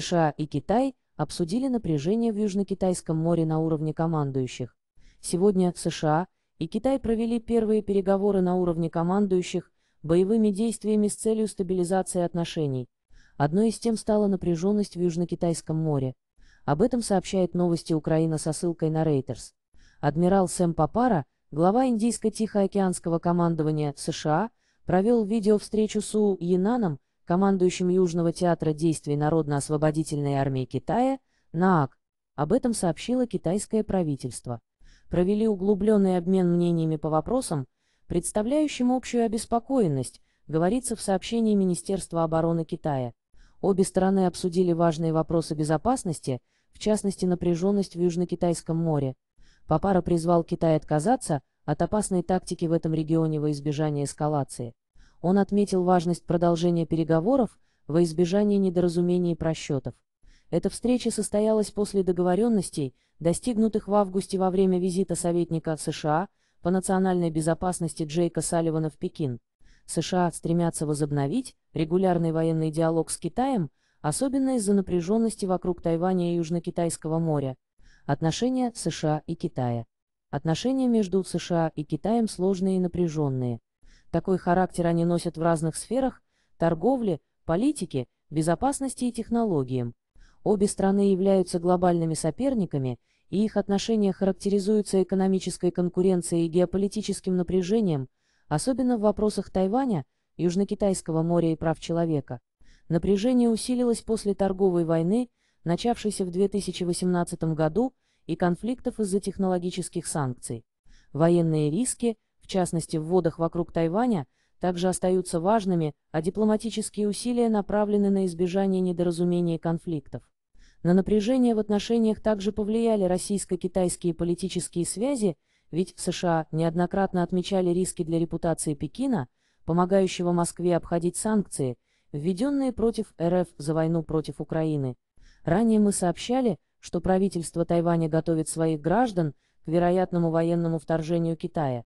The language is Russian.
США и Китай обсудили напряжение в Южно-Китайском море на уровне командующих. Сегодня США и Китай провели первые переговоры на уровне командующих боевыми действиями с целью стабилизации отношений. Одной из тем стала напряженность в Южно-Китайском море. Об этом сообщает новости Украина со ссылкой на Reuters. Адмирал Сэм Папара, глава Индийско-Тихоокеанского командования США, провел видеовстречу с У Янаном, командующим Южного театра действий Народно-освободительной армии Китая, НААК. Об этом сообщило китайское правительство. Провели углубленный обмен мнениями по вопросам, представляющим общую обеспокоенность, говорится в сообщении Министерства обороны Китая. Обе стороны обсудили важные вопросы безопасности, в частности напряженность в Южно-Китайском море. Папара призвал Китай отказаться от опасной тактики в этом регионе во избежание эскалации. Он отметил важность продолжения переговоров во избежание недоразумений и просчетов. Эта встреча состоялась после договоренностей, достигнутых в августе во время визита советника США по национальной безопасности Джейка Салливана в Пекин. США стремятся возобновить регулярный военный диалог с Китаем, особенно из-за напряженности вокруг Тайваня и Южно-Китайского моря. Отношения США и Китая. Отношения между США и Китаем сложные и напряженные. Такой характер они носят в разных сферах – торговле, политике, безопасности и технологиям. Обе страны являются глобальными соперниками, и их отношения характеризуются экономической конкуренцией и геополитическим напряжением, особенно в вопросах Тайваня, Южно-Китайского моря и прав человека. Напряжение усилилось после торговой войны, начавшейся в 2018 году, и конфликтов из-за технологических санкций. Военные риски – в частности в водах вокруг Тайваня, также остаются важными, а дипломатические усилия направлены на избежание недоразумений и конфликтов. На напряжение в отношениях также повлияли российско-китайские политические связи, ведь США неоднократно отмечали риски для репутации Пекина, помогающего Москве обходить санкции, введенные против РФ за войну против Украины. Ранее мы сообщали, что правительство Тайваня готовит своих граждан к вероятному военному вторжению Китая.